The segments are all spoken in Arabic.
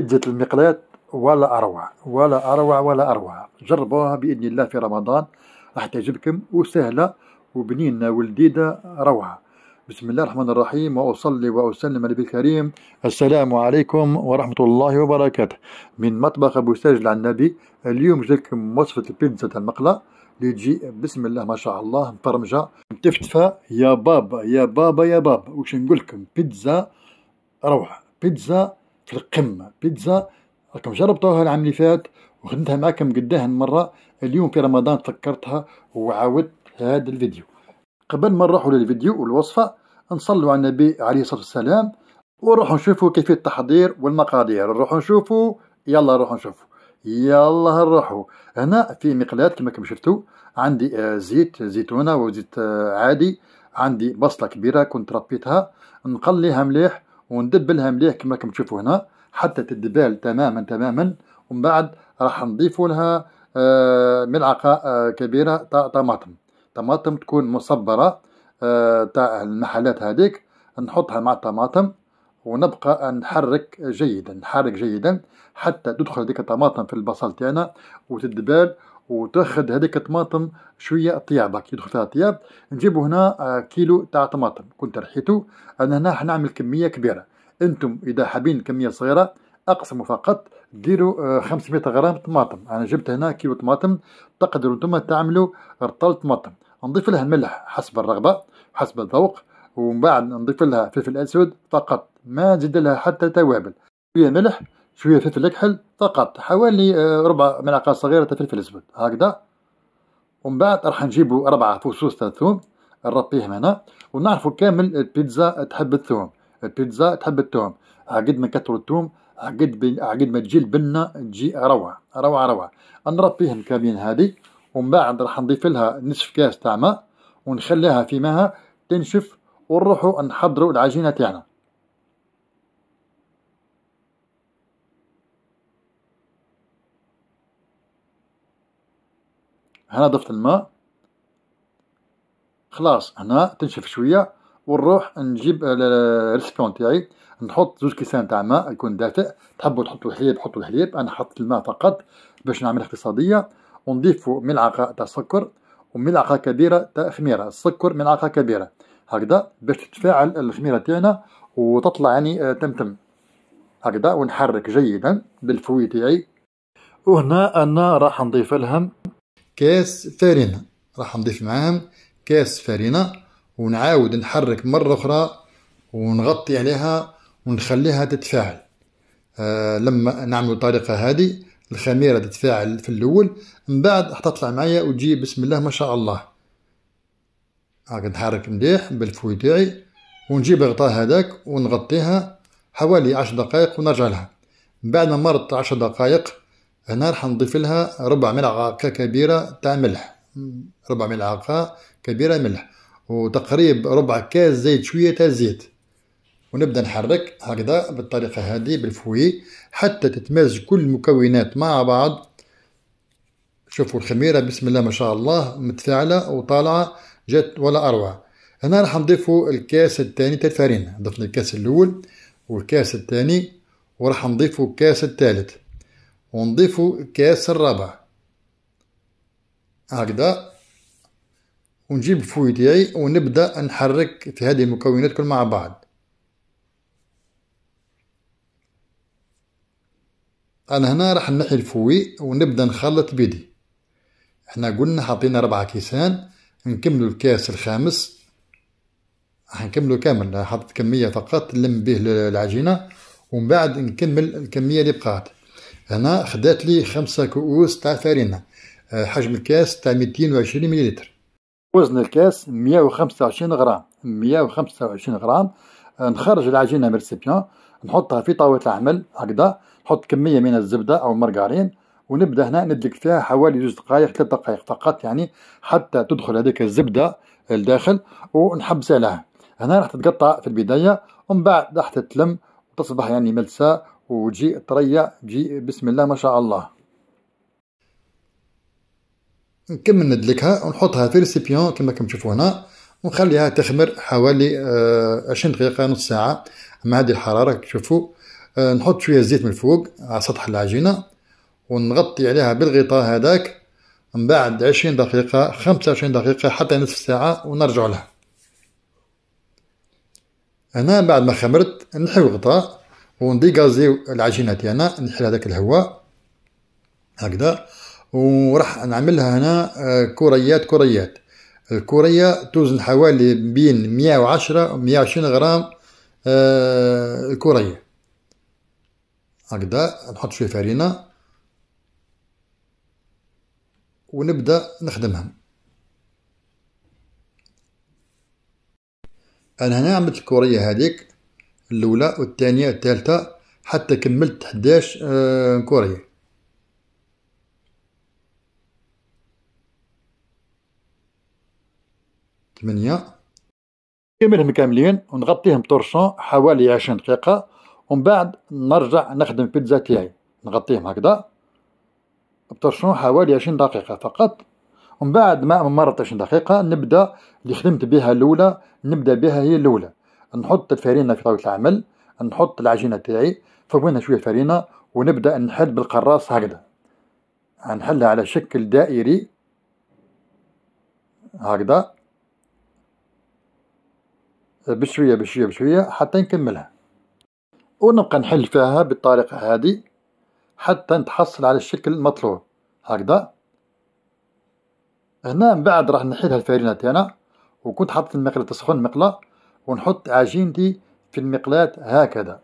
بيتزا المقلات ولا أروع ولا أروع ولا أروع جربوها بإذن الله في رمضان راح تعجبكم وسهلة وبنينة ولديدة روعة بسم الله الرحمن الرحيم وأصلي وأسلم على النبي الكريم السلام عليكم ورحمة الله وبركاته من مطبخ أبو ساجل عن النبي اليوم جاكم وصفة البيتزا تاع المقلة اللي تجي بسم الله ما شاء الله مفرمجة متفتفة يا بابا يا بابا يا بابا وش نقول لكم بيتزا روعة بيتزا في القمة بيتزا راكم جربتوها العام اللي فات وخدمتها معاكم قداه من مرة اليوم في رمضان فكرتها وعاودت هذا الفيديو قبل ما نروحوا للفيديو والوصفة نصلوا على النبي عليه الصلاة والسلام ونروحوا نشوفوا كيفية التحضير والمقادير نروحوا نشوفوا يلا نروحوا نشوفوا يلا نروحوا هنا في مقلاة كما كم شفتوا عندي آه، زيت زيتونة وزيت آه، عادي عندي بصلة كبيرة كنت ربيتها نقليها مليح وندبلها مليح كما راكم تشوفوا هنا حتى تدبال تماما تماما ومن بعد راح نضيف لها آه، ملعقة آه، كبيرة تاع طماطم طماطم تكون مصبرة آه، تاع المحلات هذيك نحطها مع الطماطم ونبقى نحرك جيدا نحرك جيدا حتى تدخل هذيك الطماطم في البصل تاعنا وتدبال وتاخذ هذيك الطماطم شويه طيابه كي يدخل فيها طياب نجيبوا هنا آه، كيلو تاع طماطم كنت رحيتو انا هنا حنعمل كميه كبيره انتم اذا حابين كميه صغيره اقسموا فقط ديروا 500 آه، غرام طماطم انا جبت هنا كيلو طماطم تقدروا انتم تعملوا رطل طماطم نضيف لها الملح حسب الرغبه حسب الذوق ومن بعد نضيف لها فلفل اسود فقط ما نزيد لها حتى توابل شويه ملح شوية فلفل أكحل فقط حوالي آه، ربع ملعقة صغيرة تاع فلفل أسود هكذا ومن بعد راح نجيبو ربعة فصوص تاع الثوم نربيهم هنا ونعرفو كامل البيتزا تحب الثوم البيتزا تحب الثوم عقد ما كثروا الثوم عقد عقد ما تجي البنة تجي روعة روعة روعة نربيهم كاملين هذه ومن بعد راح نضيف لها نصف كاس تاع ماء ونخليها في ماها تنشف ونروحو نحضرو العجينة تاعنا هنا ضفت الماء خلاص هنا تنشف شويه ونروح نجيب الريسبون تاعي نحط زوج كيسان تاع ماء يكون دافئ تحبوا تحطوا الحليب حطوا الحليب انا حطيت الماء فقط باش نعمل اقتصاديه ونضيف ملعقه تاع سكر وملعقه كبيره تاع خميره السكر ملعقه كبيره هكذا باش تتفاعل الخميره تاعنا وتطلع يعني تمتم هكذا ونحرك جيدا بالفوي تاعي وهنا انا راح نضيف لهم كاس فارينة راح نضيف معاهم كاس فارينة ونعاود نحرك مرة أخرى ونغطي عليها ونخليها تتفاعل آه لما نعمل الطريقة هذه الخميرة تتفاعل في الأول من بعد راح تطلع معايا وتجي بسم الله ما شاء الله هاك نحرك مليح بالفوي تاعي ونجيب الغطاء هذاك ونغطيها حوالي عشر دقائق ونرجع لها بعد ما مرت عشر دقائق هنا راح نضيف لها ربع ملعقة كبيرة تاع ملح ربع ملعقة كبيرة ملح وتقريب ربع كاس زيت شوية تاع زيت ونبدا نحرك هكذا بالطريقة هذه بالفوي حتى تتمزج كل المكونات مع بعض شوفوا الخميرة بسم الله ما شاء الله متفاعلة وطالعة جات ولا أروع هنا راح نضيفوا الكاس الثاني تاع الفرينة ضفنا الكاس الأول والكاس الثاني وراح نضيفوا الكاس الثالث ونضيفوا الكاس الرابع هكذا ونجيب الفوي تاعي ونبدا نحرك هذه المكونات كل مع بعض انا هنا راح نحي الفوي ونبدا نخلط بيدي احنا قلنا حطينا ربعة كيسان نكملوا الكاس الخامس راح نكملو كامل حطيت كمية فقط نلم به العجينة ومن بعد نكمل الكمية اللي بقات هنا خدات لي خمسة كؤوس تاع فارينة آه، حجم الكاس تاع 220 مليلتر وزن الكاس 125 غرام 125 غرام آه، نخرج العجينة من الريسيبيون نحطها في طاولة العمل هكذا نحط كمية من الزبدة أو المرقارين ونبدا هنا ندلك فيها حوالي جوج دقائق ثلاث دقائق فقط يعني حتى تدخل هذيك الزبده لداخل ونحبس لها هنا راح تتقطع في البدايه ومن بعد راح تتلم وتصبح يعني ملساء وتجي طرية تجي بسم الله ما شاء الله نكمل ندلكها ونحطها في ريسيبيون كما كم تشوفوا هنا ونخليها تخمر حوالي 20 آه، دقيقة نص ساعة مع هذه الحرارة تشوفوا آه، نحط شوية زيت من الفوق على سطح العجينة ونغطي عليها بالغطاء هذاك من بعد 20 دقيقة 25 دقيقة حتى نصف ساعة ونرجع لها هنا بعد ما خمرت نحيو الغطاء ونديغازي العجينه ديالنا نحل هذاك الهواء هكذا وراح نعملها هنا آه، كريات كريات الكرية توزن حوالي بين 110 و 120 غرام آه، الكرية هكذا نحط شوية فرينة ونبدأ نخدمهم أنا هنا عملت الكرية هذيك الاولى والثانيه والثالثه حتى كملت 11 آه، كوري ثمانية كملهم كاملين ونغطيهم طرشون حوالي عشرين دقيقة ومن بعد نرجع نخدم البيتزا تاعي نغطيهم هكذا بطرشون حوالي عشرين دقيقة فقط ومن بعد ما مرت عشرين دقيقة نبدا اللي خدمت بها الأولى نبدا بها هي الأولى نحط الفرينه في طاوله العمل نحط العجينه تاعي فوق شويه فرينه ونبدا نحل بالقراص هكذا نحلها على شكل دائري هكذا بشويه بشويه بشويه حتى نكملها ونبقى نحل فيها بالطريقه هذه حتى نتحصل على الشكل المطلوب هكذا هنا من بعد راح نحيد الفرينه تاعنا وكنت حاطط المقله تسخن مقله ونحط عجينتي في المقلاة هكذا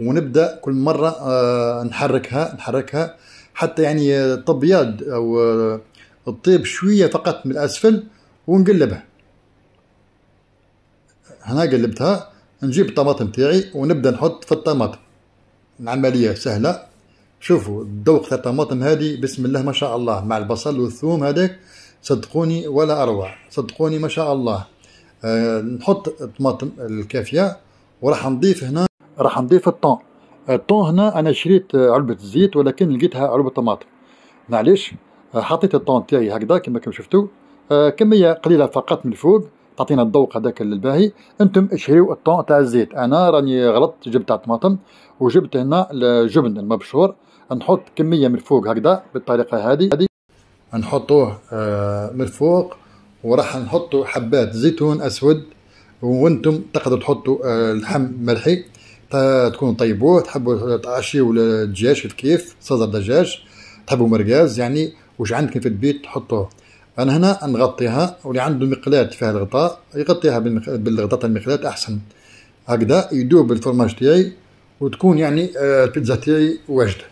ونبدا كل مره آه، نحركها نحركها حتى يعني تبيض او تطيب آه، شويه فقط من الاسفل ونقلبها هنا قلبتها نجيب الطماطم تاعي ونبدا نحط في الطماطم العمليه سهله شوفوا الذوق تاع الطماطم هذه بسم الله ما شاء الله مع البصل والثوم هذاك صدقوني ولا أروع صدقوني ما شاء الله آه، نحط الطماطم الكافية وراح نضيف هنا راح نضيف الطون الطون هنا أنا شريت علبة الزيت ولكن لقيتها علبة طماطم معليش آه، حطيت الطون تاعي هكذا كما كم شفتوا آه، كمية قليلة فقط من فوق تعطينا الذوق هذاك الباهي انتم اشريوا الطون تاع الزيت انا راني غلطت جبت الطماطم وجبت هنا الجبن المبشور نحط كميه من فوق هكذا بالطريقه هذه نحطوه آه، من فوق وراح نحطوا حبات زيتون اسود وانتم تقدروا تحطوا آه، لحم ملحي تكونوا طيبوه تحبوا ولا دجاج كيف صدر دجاج تحبوا مرقاز يعني واش عندك في البيت تحطوه انا هنا نغطيها واللي عنده مقلاة فيها الغطاء يغطيها بالغطاء المقلاة احسن هكذا يدوب الفرماج تاعي وتكون يعني آه، البيتزا تاعي واجده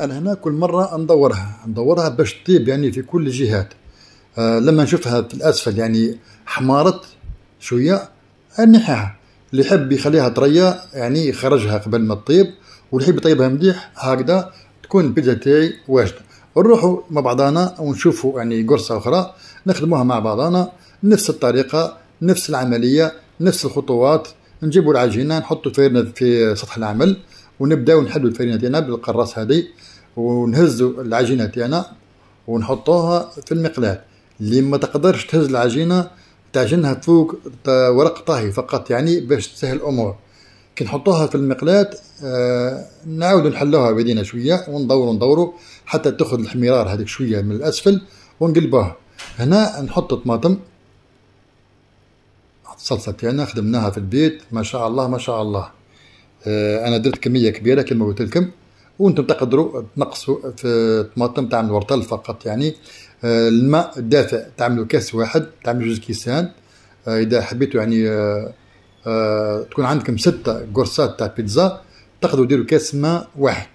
انا هنا كل مره ندورها ندورها باش تطيب يعني في كل الجهات آه لما نشوفها في الاسفل يعني حمارت شويه انحيها اللي يحب يخليها طريه يعني يخرجها قبل ما تطيب واللي يحب يطيبها مليح هكذا تكون البيتزا تاعي واجده نروحوا مع بعضنا ونشوفوا يعني قرصه اخرى نخدموها مع بعضنا نفس الطريقه نفس العمليه نفس الخطوات نجيبوا العجينه نحطوا الفرينه في سطح العمل ونبداو نحلوا الفرينه تاعنا بالقراص هذه ونهزوا العجينه تاعنا ونحطوها في المقلاة اللي ما تقدرش تهز العجينه تعجنها فوق ورق طهي فقط يعني باش تسهل الامور كي نحطوها في المقلاة آه نعاودو نحلوها بيدينا شويه وندورو ندورو حتى تاخذ الحمرار هذيك شويه من الاسفل ونقلبوها هنا نحط طماطم الصلصه تاعنا خدمناها في البيت ما شاء الله ما شاء الله آه انا درت كميه كبيره كما قلت لكم وانتم تقدروا تنقصوا في الطماطم تعملوا ورطل فقط يعني آه، الماء الدافئ تعملوا كاس واحد تعملوا جوج كيسان آه، اذا حبيتوا يعني آه، تكون عندكم ستة قرصات تاع بيتزا تقدروا ديروا كاس ماء واحد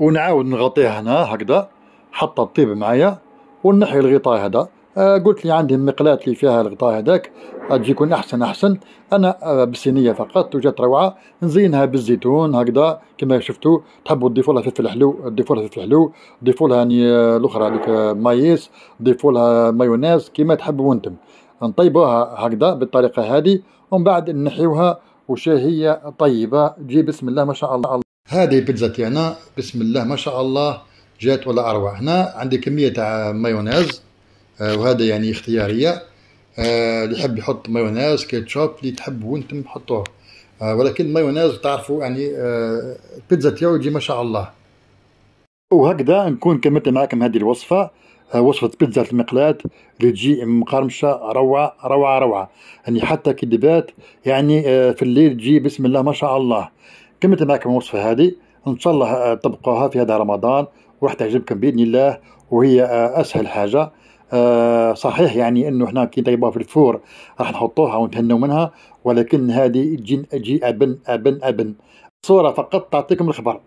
ونعاود نغطيها هنا هكذا حتى تطيب معايا ونحي الغطاء هذا آه قلت لي عندي مقلاة اللي فيها الغطاء هذاك تجي يكون احسن احسن انا آه بالصينيه فقط وجات روعه نزينها بالزيتون هكذا كما شفتوا تحبوا تضيفوا لها فلفل حلو تضيفوا لها فلفل حلو تضيفوا لها يعني، آه، الاخرى هذيك آه، مايس تضيفوا لها مايونيز كما تحبوا انتم نطيبوها هكذا بالطريقه هذه ومن بعد نحيوها هي طيبة تجي بسم الله ما شاء الله هذه البيتزا تاعنا بسم الله ما شاء الله جات ولا اروع هنا عندي كمية تاع آه، مايونيز آه، وهذا يعني اختياريه آه، اللي يحب يحط مايونيز كاتشوب اللي تحبوا انتم حطوه آه، ولكن مايونيز تعرفوا يعني البيتزا تاعو يجي ما شاء الله وهكذا نكون كملت معكم هذه الوصفه وصفة بيتزا المقلاة اللي تجي مقرمشة روعة روعة روعة يعني حتى كي دبات يعني في الليل تجي بسم الله ما شاء الله كملت معكم الوصفة هذه إن شاء الله تبقوها في هذا رمضان وراح تعجبكم بإذن الله وهي أسهل حاجة آه، صحيح يعني انه احنا كي نطيبوها في الفور راح نحطوها ونتهنوا منها ولكن هذه تجي تجي ابن ابن ابن صوره فقط تعطيكم الخبر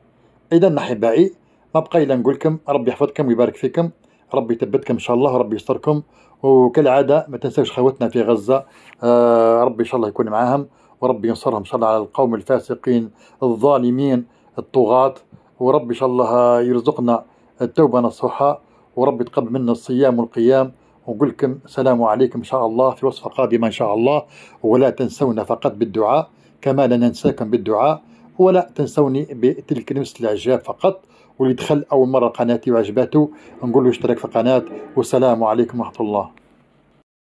اذا احبائي ما بقى الا نقول لكم ربي يحفظكم ويبارك فيكم ربي يثبتكم ان شاء الله وربي يستركم وكالعاده ما تنساوش خوتنا في غزه آه، ربي ان شاء الله يكون معاهم وربي ينصرهم ان شاء الله على القوم الفاسقين الظالمين الطغاة وربي ان شاء الله يرزقنا التوبه نصوحه ورب يتقبل منا الصيام والقيام ونقول لكم السلام عليكم إن شاء الله في وصفة قادمة إن شاء الله ولا تنسونا فقط بالدعاء كما لا ننساكم بالدعاء ولا تنسوني بتلك نفس الإعجاب فقط واللي دخل أول مرة قناتي وعجبته نقول له اشترك في القناة والسلام عليكم ورحمة الله